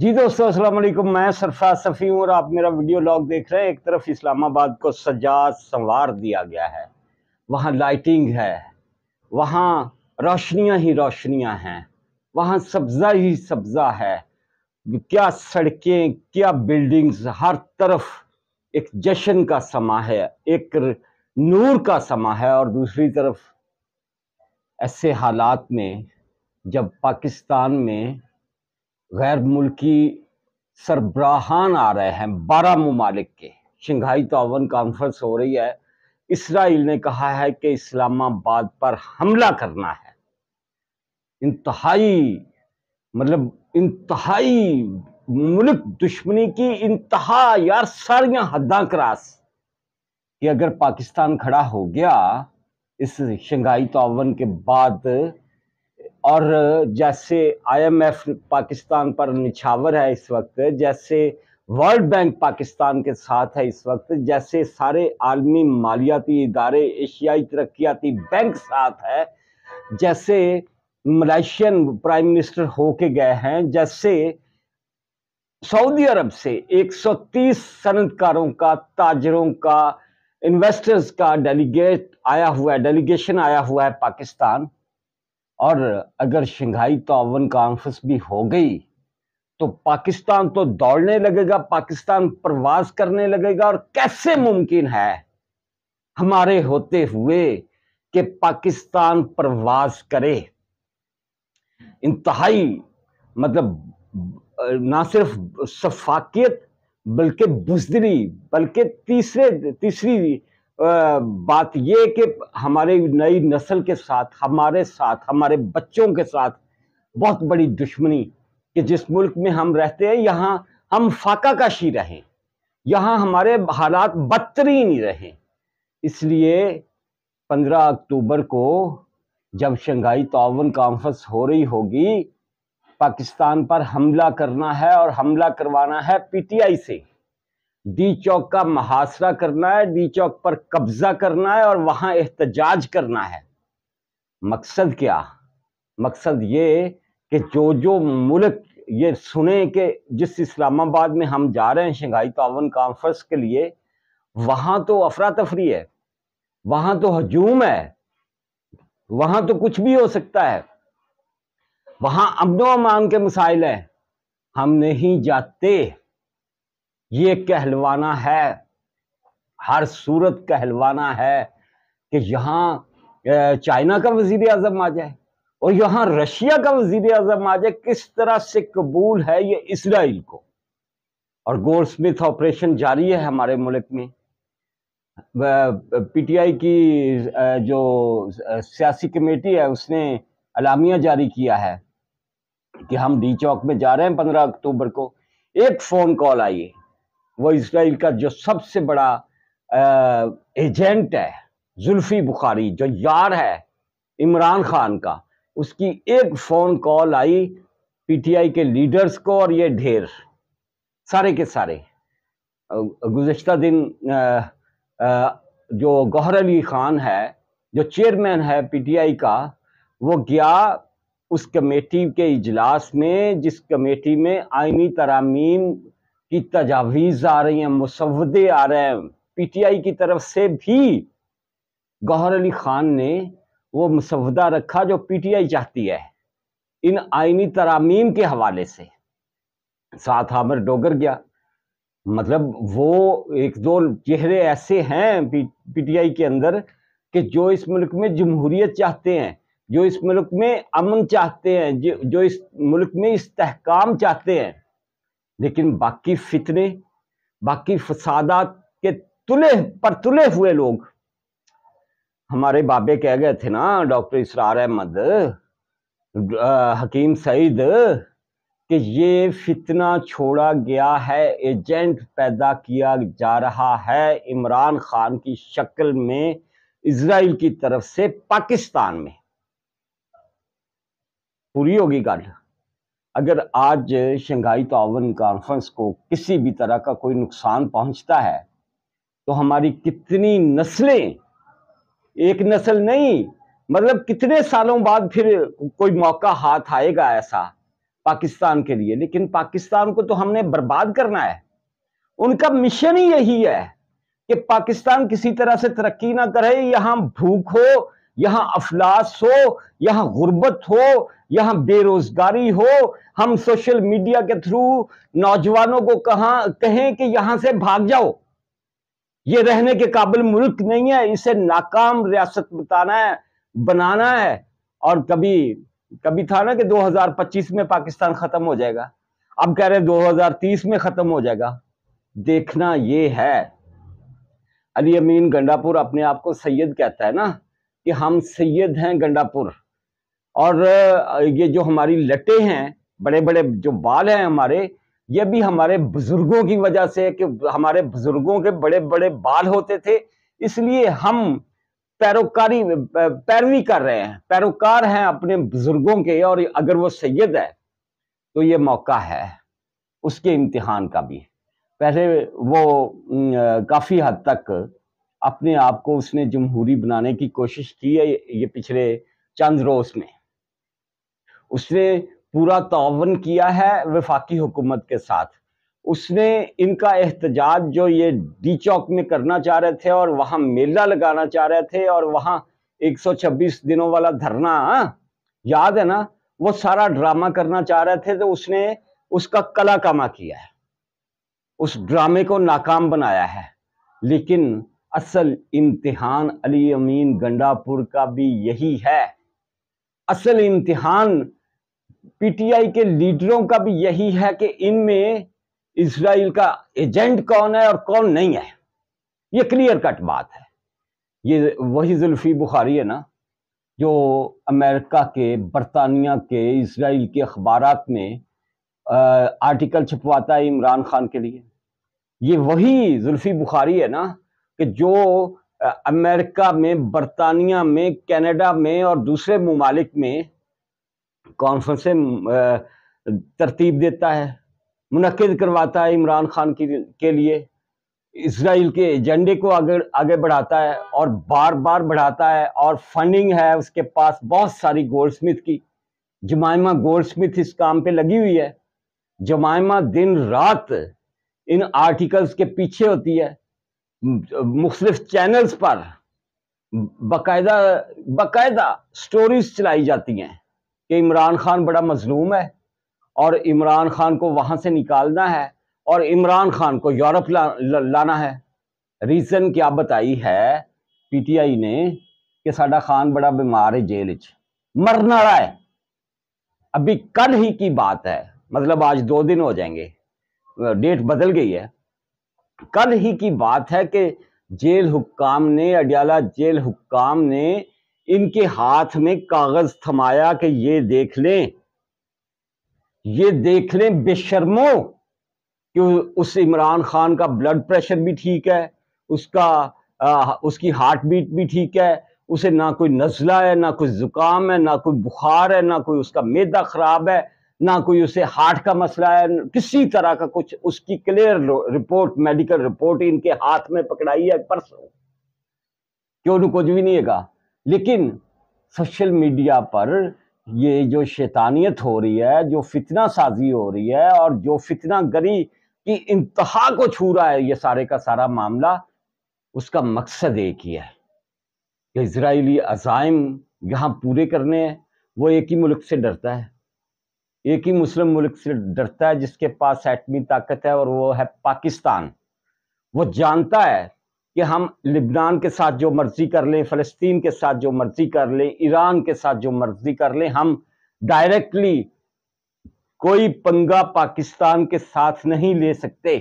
जी दोस्तों अस्सलाम मैं सरफराज सफ़ी हूँ और आप मेरा वीडियो लॉग देख रहे हैं एक तरफ इस्लामाबाद को सजा संवार दिया गया है वहाँ लाइटिंग है वहाँ रोशनियाँ ही रोशनियाँ हैं वहाँ सब्ज़ा ही सब्ज़ा है क्या सड़कें क्या बिल्डिंग्स हर तरफ एक जश्न का समा है एक नूर का समा है और दूसरी तरफ ऐसे हालात में जब पाकिस्तान में गैर मुल्की सरबराहान आ रहे हैं बारह ममालिक के शंघाई तावन तो कॉन्फ्रेंस हो रही है इसराइल ने कहा है कि इस्लामाबाद पर हमला करना है इंतहाई मतलब इंतहाई मुल्क दुश्मनी की इंतहा यार सारियां हदा क्रास कि अगर पाकिस्तान खड़ा हो गया इस शंघाई तावन तो के बाद और जैसे आईएमएफ पाकिस्तान पर निछावर है इस वक्त जैसे वर्ल्ड बैंक पाकिस्तान के साथ है इस वक्त जैसे सारे आलमी मालियाती इदारे एशियाई तरक्याती बैंक साथ है जैसे मलेशियन प्राइम मिनिस्टर होके गए हैं जैसे सऊदी अरब से 130 सनतकारों का ताजरों का इन्वेस्टर्स का डेलीगेट आया हुआ है डेलीगेशन आया हुआ है पाकिस्तान और अगर शंघाई तावन तो कॉन्फ्रेंस भी हो गई तो पाकिस्तान तो दौड़ने लगेगा पाकिस्तान प्रवास करने लगेगा और कैसे मुमकिन है हमारे होते हुए कि पाकिस्तान प्रवास करे इंतहाई मतलब ना सिर्फ शफाकियत बल्कि बुजदरी बल्कि तीसरे तीसरी बात ये कि हमारे नई नस्ल के साथ हमारे साथ हमारे बच्चों के साथ बहुत बड़ी दुश्मनी कि जिस मुल्क में हम रहते हैं यहाँ हम फाका काशी रहें यहाँ हमारे हालात बदतरीन ही रहें इसलिए 15 अक्टूबर को जब शंघाई तावन कॉन्फ्रेंस हो रही होगी पाकिस्तान पर हमला करना है और हमला करवाना है पीटीआई से डी चौक का मुहासरा करना है डी चौक पर कब्जा करना है और वहां एहतजाज करना है मकसद क्या मकसद ये कि जो जो मुल्क ये सुने कि जिस इस्लामाबाद में हम जा रहे हैं शंघाई तावन कॉन्फ्रेंस के लिए वहाँ तो अफरा तफरी है वहाँ तो हजूम है वहाँ तो कुछ भी हो सकता है वहाँ अमनो अमान के मसाइल हैं हम नहीं जाते ये कहलवाना है हर सूरत कहलवाना है कि यहाँ चाइना का वजीर अजम आ जाए और यहाँ रशिया का वजीर अजम आ जाए किस तरह से कबूल है ये इसराइल को और गोल्ड स्मिथ ऑपरेशन जारी है हमारे मुल्क में पीटीआई की जो सियासी कमेटी है उसने अलामिया जारी किया है कि हम डी चौक में जा रहे हैं पंद्रह अक्टूबर को एक फ़ोन कॉल आई है वो इसराइल का जो सबसे बड़ा आ, एजेंट है जुल्फी बुखारी जो यार है इमरान खान का उसकी एक फ़ोन कॉल आई पीटीआई के लीडर्स को और ये ढेर सारे के सारे गुज्त दिन आ, आ, जो गौहर अली खान है जो चेयरमैन है पीटीआई का वो गया उस कमेटी के इजलास में जिस कमेटी में आइनी तरामीम की तजावीज आ रही हैं मुसवदे आ रहे हैं पीटीआई की तरफ से भी गौहर अली खान ने वो मुसवदा रखा जो पीटीआई चाहती है इन आइनी तरामीम के हवाले से साथ हामर डोगर गया मतलब वो एक दो चेहरे ऐसे हैं पी, पीटीआई के अंदर कि जो इस मुल्क में जमहूरियत चाहते हैं जो इस मुल्क में अमन चाहते हैं जो इस मुल्क में इस्तेकाम चाहते हैं लेकिन बाकी फितने बाकी फसादात के तुले पर तुले हुए लोग हमारे बाबे कह गए थे ना डॉक्टर इसरार अहमद हकीम सईद कि ये फितना छोड़ा गया है एजेंट पैदा किया जा रहा है इमरान खान की शक्ल में इसराइल की तरफ से पाकिस्तान में पूरी होगी गल अगर आज शंघाई तावन कॉन्फ्रेंस को किसी भी तरह का कोई नुकसान पहुंचता है तो हमारी कितनी नस्लें एक नस्ल नहीं मतलब कितने सालों बाद फिर कोई मौका हाथ आएगा ऐसा पाकिस्तान के लिए लेकिन पाकिस्तान को तो हमने बर्बाद करना है उनका मिशन ही यही है कि पाकिस्तान किसी तरह से तरक्की ना करे यहां भूख हो यहाँ अफलास हो यहाँ गुर्बत हो यहाँ बेरोजगारी हो हम सोशल मीडिया के थ्रू नौजवानों को कहा कहें कि यहां से भाग जाओ ये रहने के काबिल मुल्क नहीं है इसे नाकाम रियासत बताना है बनाना है और कभी कभी था ना कि 2025 में पाकिस्तान खत्म हो जाएगा अब कह रहे 2030 में खत्म हो जाएगा देखना ये है अली अमीन गंडापुर अपने आप को सैयद कहता है ना कि हम सैयद हैं गंडापुर और ये जो हमारी लटे हैं बड़े बड़े जो बाल हैं हमारे ये भी हमारे बुजुर्गों की वजह से कि हमारे बुजुर्गों के बड़े बड़े बाल होते थे इसलिए हम पैरोकारी पैरवी कर रहे हैं पैरोकार हैं अपने बुजुर्गों के और अगर वो सैयद है तो ये मौका है उसके इम्तिहान का भी पहले वो काफ़ी हद तक अपने आप को उसने जमहूरी बनाने की कोशिश की है ये पिछले चंद रोज में उसने पूरा तावन किया है वफाकी हुकूमत के साथ उसने इनका एहतजाज जो ये डी चौक में करना चाह रहे थे और वहां मेला लगाना चाह रहे थे और वहां 126 दिनों वाला धरना हाँ, याद है ना वो सारा ड्रामा करना चाह रहे थे तो उसने उसका कला कामा किया है उस ड्रामे को नाकाम बनाया है लेकिन असल इम्तिहान अली अमीन गंडापुर का भी यही है असल इम्तिहान पीटीआई के लीडरों का भी यही है कि इनमें इसराइल का एजेंट कौन है और कौन नहीं है ये क्लियर कट बात है ये वही जुल्फी बुखारी है ना जो अमेरिका के बरतानिया के इसराइल के अखबार में आ, आर्टिकल छपवाता है इमरान खान के लिए ये वही जुल्फी बुखारी है ना कि जो अमेरिका में बरतानिया में कनाडा में और दूसरे ममालिक में कॉन्फ्रेंसें तरतीब देता है मुनद करवाता है इमरान खान की के लिए इसराइल के एजेंडे को आगे आगे बढ़ाता है और बार बार बढ़ाता है और फंडिंग है उसके पास बहुत सारी गोल्ड स्मिथ की जमायमा गोल्ड स्मिथ इस काम पे लगी हुई है जमायमा दिन रात इन आर्टिकल्स के पीछे होती है मुख्तलिफ चैनल्स पर बाकायदा बाकायदा स्टोरीज चलाई जाती हैं कि इमरान खान बड़ा मजलूम है और इमरान खान को वहाँ से निकालना है और इमरान खान को यूरोप ला, ला, लाना है रीज़न क्या बताई है पीटीआई ने कि साडा खान बड़ा बीमार है जेल च मरना रहा है अभी कल ही की बात है मतलब आज दो दिन हो जाएंगे डेट बदल गई है कल ही की बात है कि जेल हुक्काम ने अडियाला जेल हुक्काम ने इनके हाथ में कागज थमाया कि ये देख लें ये देख लें बेशर्मो कि उस इमरान खान का ब्लड प्रेशर भी ठीक है उसका आ, उसकी हार्ट बीट भी ठीक है उसे ना कोई नज़ला है ना कोई ज़ुकाम है ना कोई बुखार है ना कोई उसका मैदा ख़राब है ना कोई उसे हार्ट का मसला है किसी तरह का कुछ उसकी क्लियर रिपोर्ट मेडिकल रिपोर्ट इनके हाथ में पकड़ाई है परसों क्यों उन्हें कुछ भी नहीं है लेकिन सोशल मीडिया पर ये जो शैतानियत हो रही है जो फितना साजी हो रही है और जो फितना गरी की इंतहा को छू रहा है ये सारे का सारा मामला उसका मकसद एक ही है कि इसराइली अजाइम यहाँ पूरे करने हैं वो एक ही मुल्क से डरता है एक ही मुस्लिम मुल्क से डरता है जिसके पास एटमी ताकत है और वो है पाकिस्तान वो जानता है कि हम लिबनान के साथ जो मर्जी कर लें फ़लस्तीन के साथ जो मर्जी कर लें ईरान के साथ जो मर्जी कर लें हम डायरेक्टली कोई पंगा पाकिस्तान के साथ नहीं ले सकते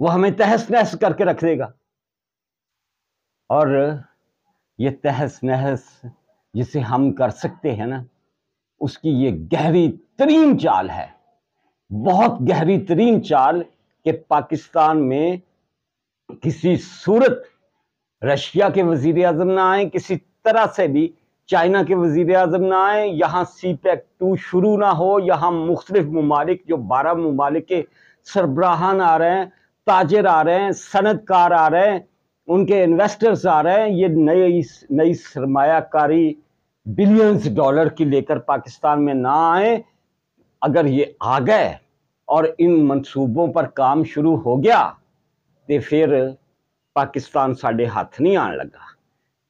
वो हमें तहस नहस करके रख देगा और ये तहस नहस जिसे हम कर सकते हैं ना उसकी ये गहरी तरीन चाल है बहुत गहरी तरीन चाल कि पाकिस्तान में किसी सूरत रशिया के वजीर अजम ना आए किसी तरह से भी चाइना के वजीर अजम ना आए यहाँ सी पैक टू शुरू ना हो यहाँ मुख्तलिफ ममालिक जो बारह ममालिक के सरबराहान आ रहे हैं ताजर आ रहे हैं सनतकार आ रहे हैं उनके इन्वेस्टर्स आ रहे हैं ये नई नई सरमाकारी बिलियंस डॉलर की लेकर पाकिस्तान में ना आए अगर ये आ गए और इन मंसूबों पर काम शुरू हो गया तो फिर पाकिस्तान साढ़े हाथ नहीं आने लगा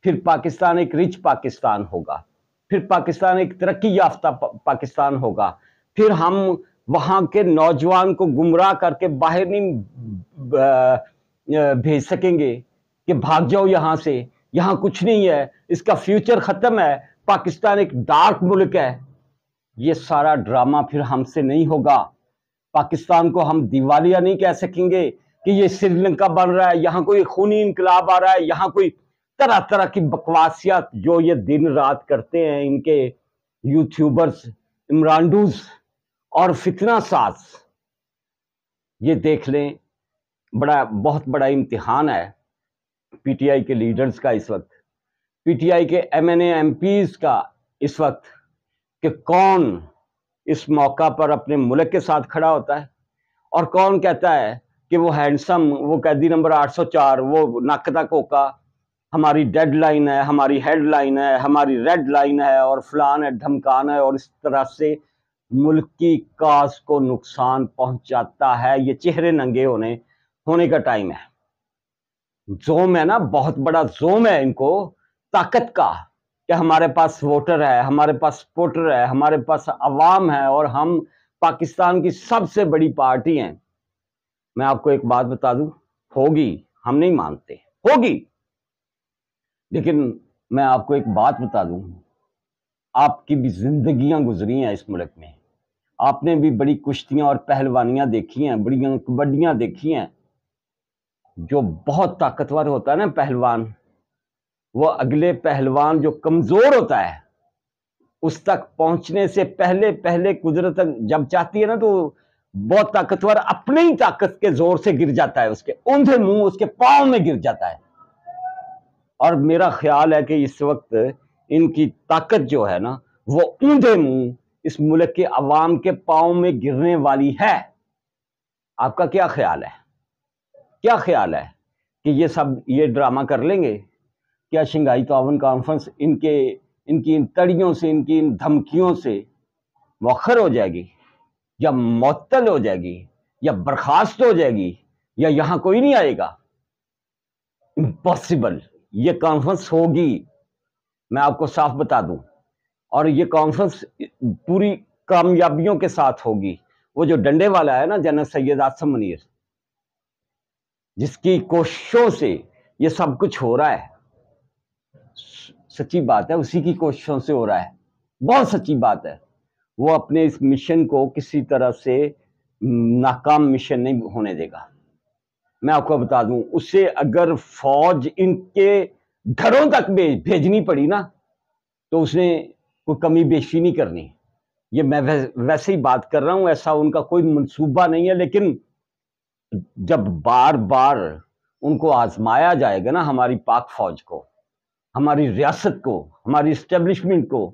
फिर पाकिस्तान एक रिच पाकिस्तान होगा फिर पाकिस्तान एक तरक्की याफ्ता पा, पाकिस्तान होगा फिर हम वहाँ के नौजवान को गुमराह करके बाहर नहीं भेज सकेंगे कि भाग जाओ यहाँ से यहाँ कुछ नहीं है इसका फ्यूचर ख़त्म है पाकिस्तान एक डार्क मुल्क है ये सारा ड्रामा फिर हमसे नहीं होगा पाकिस्तान को हम दिवालिया नहीं कह सकेंगे कि ये श्रीलंका बन रहा है यहाँ कोई खूनी इनकलाब आ रहा है यहाँ कोई तरह तरह की बकवासियात जो ये दिन रात करते हैं इनके यूट्यूबर्स इमरान्डूज और फितना साज ये देख लें बड़ा बहुत बड़ा इम्तिहान है पीटीआई के लीडर्स का इस वक्त पीटीआई के एम एन एमपीज का इस वक्त कि कौन इस मौका पर अपने मुल्क के साथ खड़ा होता है और कौन कहता है कि वो हैंडसम वो कैदी नंबर 804 वो नाकता कोका हमारी डेडलाइन है हमारी हेडलाइन है हमारी रेड लाइन है और फलान है धमकान है और इस तरह से मुल्क की काज को नुकसान पहुंचाता है ये चेहरे नंगे होने होने का टाइम है जोम है ना बहुत बड़ा जोम है इनको ताकत का कि हमारे पास वोटर है हमारे पास सपोर्टर है हमारे पास अवाम है और हम पाकिस्तान की सबसे बड़ी पार्टी हैं मैं आपको एक बात बता दूं होगी हम नहीं मानते होगी लेकिन मैं आपको एक बात बता दूं आपकी भी जिंदगियां गुजरी हैं इस मुल्क में आपने भी बड़ी कुश्तियां और पहलवानियां देखी हैं बड़ी कबड्डियां देखी हैं जो बहुत ताकतवर होता है ना पहलवान वो अगले पहलवान जो कमज़ोर होता है उस तक पहुंचने से पहले पहले कुदरत जब चाहती है ना तो बहुत ताकतवर अपने ही ताकत के जोर से गिर जाता है उसके ऊंधे मुंह उसके पांव में गिर जाता है और मेरा ख्याल है कि इस वक्त इनकी ताकत जो है ना वो ऊंधे मुंह इस मुल्क के अवाम के पांव में गिरने वाली है आपका क्या ख्याल है क्या ख्याल है कि ये सब ये ड्रामा कर लेंगे क्या शंघाई तावन कॉन्फ्रेंस इनके इनकी इन तड़ियों से इनकी इन धमकियों से मौखर हो जाएगी या मअतल हो जाएगी या बर्खास्त हो जाएगी या यहां कोई नहीं आएगा इम्पॉसिबल ये कॉन्फ्रेंस होगी मैं आपको साफ बता दूं और ये कॉन्फ्रेंस पूरी कामयाबियों के साथ होगी वो जो डंडे वाला है ना जनरल सैयद आसम मनीर जिसकी कोशिशों से ये सब कुछ हो रहा है सच्ची बात है उसी की कोशिशों से हो रहा है बहुत सच्ची बात है वो अपने इस मिशन को किसी तरह से हम्म, नाकाम मिशन नहीं होने देगा मैं आपको बता दूं उससे अगर फौज इनके घरों तक भेज भेजनी पड़ी ना तो उसने कोई कमी बेशी नहीं करनी ये मैं वैसे ही बात कर रहा हूँ ऐसा उनका कोई मंसूबा नहीं है लेकिन जब बार बार उनको आजमाया जाएगा ना हमारी पाक फौज को हमारी रियासत को हमारी इस्टेब्लिशमेंट को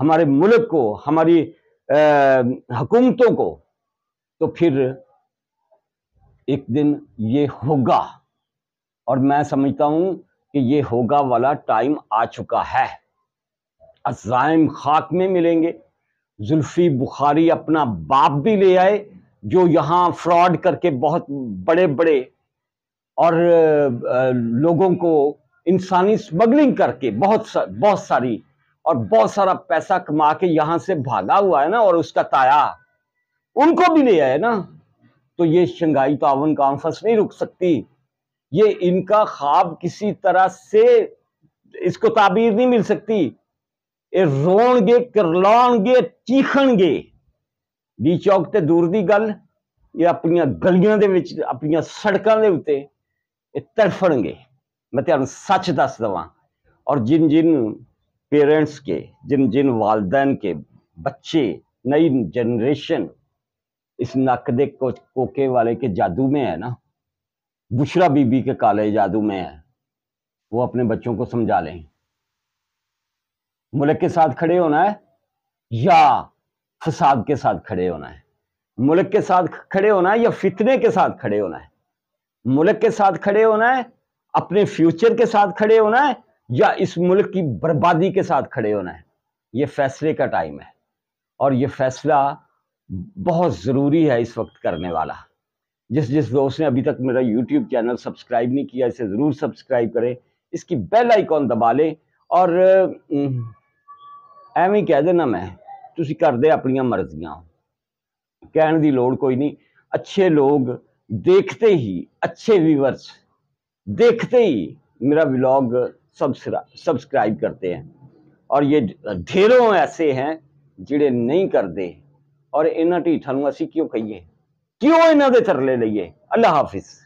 हमारे मुल्क को हमारी हुकूमतों को तो फिर एक दिन ये होगा और मैं समझता हूँ कि ये होगा वाला टाइम आ चुका है अजाइम खाक में मिलेंगे जुल्फी बुखारी अपना बाप भी ले आए जो यहाँ फ्रॉड करके बहुत बड़े बड़े और लोगों को इंसानी स्मगलिंग करके बहुत सा, बहुत सारी और बहुत सारा पैसा कमा के यहां से भागा हुआ है ना और उसका ताया उनको भी ले आए ना तो ये शंघाई तावन तो कॉन्फ्रेंस नहीं रुक सकती ये इनका ख्वाब किसी तरह से इसको ताबीर नहीं मिल सकती ये रोणगे करलाणगे चीखण गे बी चौक ਦੂਰ दूर ਗੱਲ गल ये ਗਲੀਆਂ ਦੇ ਵਿੱਚ ਆਪਣੀਆਂ ਸੜਕਾਂ ਦੇ ਉੱਤੇ मैं तुम सच दस देव और जिन जिन पेरेंट्स के जिन जिन वालदेन के बच्चे नई जनरेशन इस नकदे को कोके वाले के जादू में है ना बुशरा बीबी के काले जादू में है वो अपने बच्चों को समझा लें मुल्क के साथ खड़े होना है या फसाद के साथ खड़े होना है मुल्क के साथ खड़े होना है या फितने के साथ खड़े होना है मुल्क के साथ खड़े होना है अपने फ्यूचर के साथ खड़े होना है या इस मुल्क की बर्बादी के साथ खड़े होना है ये फैसले का टाइम है और ये फैसला बहुत ज़रूरी है इस वक्त करने वाला जिस जिस दोस्त ने अभी तक मेरा यूट्यूब चैनल सब्सक्राइब नहीं किया इसे ज़रूर सब्सक्राइब करें इसकी बेल आइकॉन दबा लें और कह देना मैं तुम कर दे अपन मर्जियाँ कह की लड़ कोई नहीं अच्छे लोग देखते ही अच्छे व्यूवर्स देखते ही मेरा ब्लॉग सब्सक्राइब करते हैं और ये ढेरों ऐसे हैं जिड़े नहीं करते और इन्होंने तो थानू असी क्यों कही क्यों इन्हों के तो थरले लीए अल्लाह हाफिज़